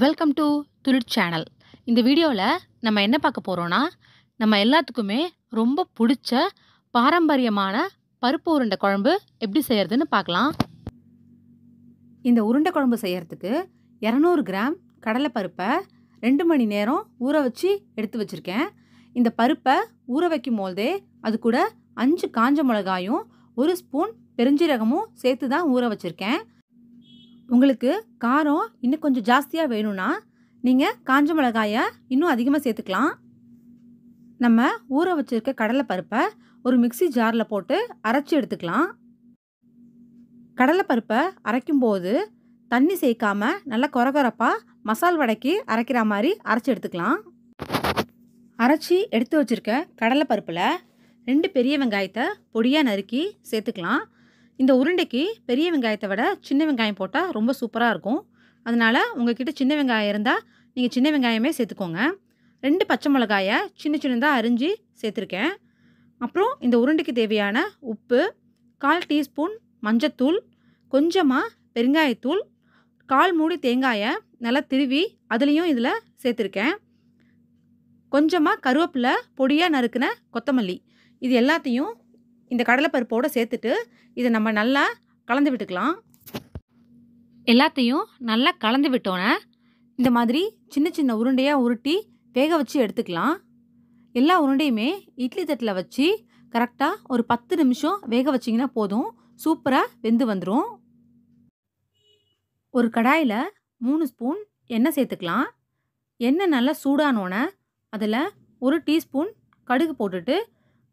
welcome to துளிட் channel இந்த வீடியோவில் நம்ம என்ன பார்க்க போகிறோன்னா நம்ம எல்லாத்துக்குமே ரொம்ப பிடிச்ச பாரம்பரியமான பருப்பு உருண்டை குழம்பு எப்படி செய்கிறதுன்னு பார்க்கலாம் இந்த உருண்டை குழம்பு செய்கிறதுக்கு இரநூறு கிராம் கடலைப்பருப்பை ரெண்டு மணி நேரம் ஊற வச்சு எடுத்து வச்சுருக்கேன் இந்த பருப்பை ஊற வைக்கும் போதே அது கூட அஞ்சு காஞ்ச மிளகாயும் ஒரு ஸ்பூன் பெருஞ்சீரகமும் சேர்த்து தான் ஊற வச்சுருக்கேன் உங்களுக்கு காரம் இன்னும் கொஞ்சம் ஜாஸ்தியாக வேணும்னா நீங்கள் காஞ்ச மிளகாயை இன்னும் அதிகமாக சேர்த்துக்கலாம் நம்ம ஊற வச்சுருக்க கடலை பருப்பை ஒரு மிக்சி ஜாரில் போட்டு அரைச்சி எடுத்துக்கலாம் கடலை பருப்பை அரைக்கும்போது தண்ணி சேர்க்காமல் நல்லா கொரகொரப்பாக மசால் வடக்கி அரைக்கிற மாதிரி அரைச்சி எடுத்துக்கலாம் அரைச்சி எடுத்து வச்சுருக்க கடலை பருப்பில் ரெண்டு பெரிய வெங்காயத்தை பொடியாக நறுக்கி சேர்த்துக்கலாம் இந்த உருண்டைக்கு பெரிய வெங்காயத்தை விட சின்ன வெங்காயம் போட்டால் ரொம்ப சூப்பராக இருக்கும் அதனால் உங்ககிட்ட சின்ன வெங்காயம் இருந்தால் நீங்கள் சின்ன வெங்காயமே சேர்த்துக்கோங்க ரெண்டு பச்சை மிளகாயை சின்ன சின்னதாக அரிஞ்சு சேர்த்துருக்கேன் அப்புறம் இந்த உருண்டைக்கு தேவையான உப்பு கால் டீஸ்பூன் மஞ்சத்தூள் கொஞ்சமாக பெருங்காயத்தூள் கால் மூடி தேங்காயை நல்லா திருவி அதுலேயும் இதில் சேர்த்துருக்கேன் கொஞ்சமாக கருவேப்பிலை பொடியாக நறுக்கின கொத்தமல்லி இது எல்லாத்தையும் இந்த கடலைப்பருப்போடு சேர்த்துட்டு இதை நம்ம நல்லா கலந்து விட்டுக்கலாம் எல்லாத்தையும் நல்லா கலந்து விட்டோன்னே இந்த மாதிரி சின்ன சின்ன உருண்டையாக உருட்டி வேக வச்சு எடுத்துக்கலாம் எல்லா உருண்டையுமே இட்லி தட்டில் வச்சு கரெக்டாக ஒரு பத்து நிமிஷம் வேக வச்சிங்கன்னா போதும் சூப்பராக வெந்து வந்துடும் ஒரு கடாயில் மூணு ஸ்பூன் எண்ணெய் சேர்த்துக்கலாம் எண்ணெய் நல்லா சூடானோன்னே அதில் ஒரு டீஸ்பூன் கடுகு போட்டுட்டு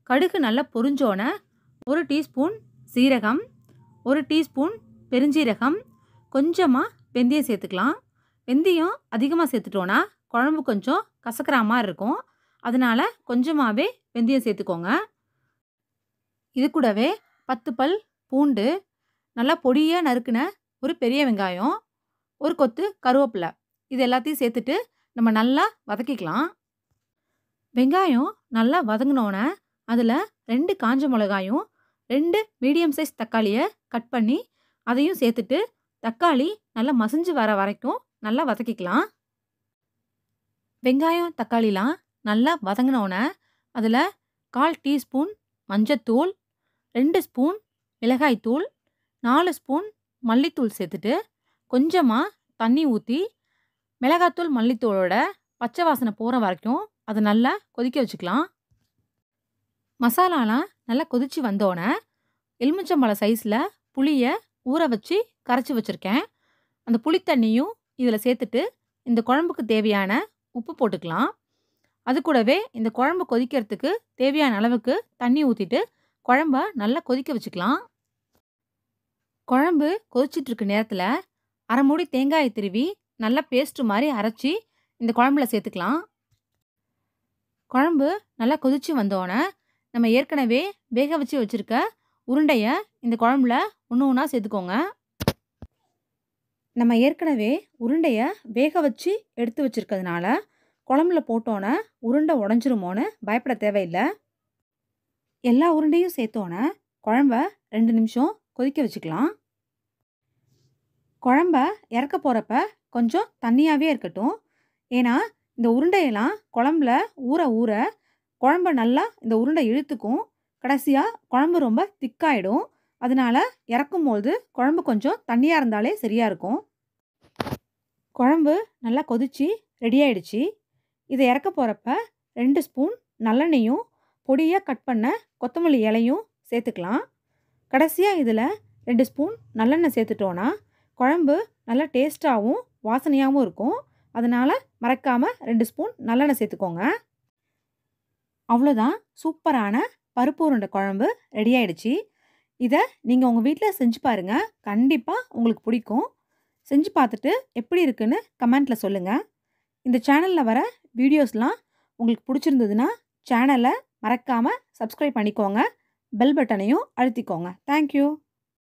கடுகு நல்லா பொரிஞ்சோன்னே ஒரு டீஸ்பூன் சீரகம் ஒரு டீஸ்பூன் பெருஞ்சீரகம் கொஞ்சமாக வெந்தயம் சேர்த்துக்கலாம் வெந்தயம் அதிகமாக சேர்த்துட்டோன்னா குழம்பு கொஞ்சம் கசக்கிற மாதிரி இருக்கும் அதனால் கொஞ்சமாகவே வெந்தயம் சேர்த்துக்கோங்க இது கூடவே பத்து பல் பூண்டு நல்லா பொடியாக நறுக்குன ஒரு பெரிய வெங்காயம் ஒரு கொத்து கருவேப்பிலை இது எல்லாத்தையும் சேர்த்துட்டு நம்ம நல்லா வதக்கிக்கலாம் வெங்காயம் நல்லா வதங்கினோன்னே அதில் ரெண்டு காஞ்ச மிளகாயும் ரெண்டு மீடியம் சைஸ் தக்காளியை கட் பண்ணி அதையும் சேர்த்துட்டு தக்காளி நல்லா மசிஞ்சு வர வரைக்கும் நல்லா வதக்கிக்கலாம் வெங்காயம் தக்காளிலாம் நல்லா வதங்கினோடனே அதில் கால் டீஸ்பூன் மஞ்சத்தூள் ரெண்டு ஸ்பூன் மிளகாய்த்தூள் நாலு ஸ்பூன் மல்லித்தூள் சேர்த்துட்டு கொஞ்சமாக தண்ணி ஊற்றி மிளகாத்தூள் மல்லித்தூளோட பச்சை வாசனை போகிற வரைக்கும் அதை நல்லா கொதிக்க வச்சுக்கலாம் மசாலாலாம் நல்லா கொதித்து வந்தோடனே எலுமிச்சம்பழம் சைஸில் புளியை ஊற வச்சு கரைச்சி வச்சுருக்கேன் அந்த புளி தண்ணியும் இதில் சேர்த்துட்டு இந்த குழம்புக்கு தேவையான உப்பு போட்டுக்கலாம் அது கூடவே இந்த குழம்பு கொதிக்கிறதுக்கு தேவையான அளவுக்கு தண்ணி ஊற்றிட்டு குழம்ப நல்லா கொதிக்க வச்சுக்கலாம் குழம்பு கொதிச்சிட்ருக்க நேரத்தில் அரை மூடி தேங்காயை திருவி நல்லா பேஸ்ட்டு மாதிரி அரைச்சி இந்த குழம்புல சேர்த்துக்கலாம் குழம்பு நல்லா கொதித்து வந்தோடனே நம்ம ஏற்கனவே வேக வச்சு வச்சுருக்க உருண்டையை இந்த குழம்புல ஒன்று ஒன்றா சேர்த்துக்கோங்க நம்ம ஏற்கனவே உருண்டையை வேக வச்சு எடுத்து வச்சுருக்கிறதுனால குழம்புல போட்டோன்னே உருண்டை உடஞ்சிருமோன்னு பயப்பட தேவையில்லை எல்லா உருண்டையும் சேர்த்தோன்னே குழம்ப ரெண்டு நிமிஷம் கொதிக்க வச்சுக்கலாம் குழம்ப இறக்க போகிறப்ப கொஞ்சம் தண்ணியாகவே இருக்கட்டும் ஏன்னா இந்த உருண்டையெல்லாம் குழம்புல ஊற ஊற குழம்பு நல்லா இந்த உருண்டை இழுத்துக்கும் கடைசியாக குழம்பு ரொம்ப திக்காயிடும் அதனால் இறக்கும் போது குழம்பு கொஞ்சம் தண்ணியாக இருந்தாலே சரியாக இருக்கும் குழம்பு நல்லா கொதித்து ரெடி ஆயிடுச்சு இதை இறக்க போகிறப்ப ரெண்டு ஸ்பூன் நல்லெண்ணையும் பொடியாக கட் பண்ண கொத்தமல்லி இலையும் சேர்த்துக்கலாம் கடைசியாக இதில் ரெண்டு ஸ்பூன் நல்லெண்ணெய் சேர்த்துட்டோன்னா குழம்பு நல்லா டேஸ்ட்டாகவும் வாசனையாகவும் இருக்கும் அதனால் மறக்காமல் ரெண்டு ஸ்பூன் நல்லெண்ணெய் சேர்த்துக்கோங்க அவ்வளோதான் சூப்பரான பருப்பு உருண்டை குழம்பு ரெடி ஆயிடுச்சு இதை நீங்கள் உங்கள் வீட்டில் செஞ்சு பாருங்கள் கண்டிப்பாக உங்களுக்கு பிடிக்கும் செஞ்சு பார்த்துட்டு எப்படி இருக்குன்னு கமெண்ட்டில் சொல்லுங்கள் இந்த சேனலில் வர வீடியோஸ்லாம் உங்களுக்கு பிடிச்சிருந்ததுன்னா சேனலை மறக்காமல் சப்ஸ்கிரைப் பண்ணிக்கோங்க பெல் பட்டனையும் அழுத்திக்கோங்க தேங்க்யூ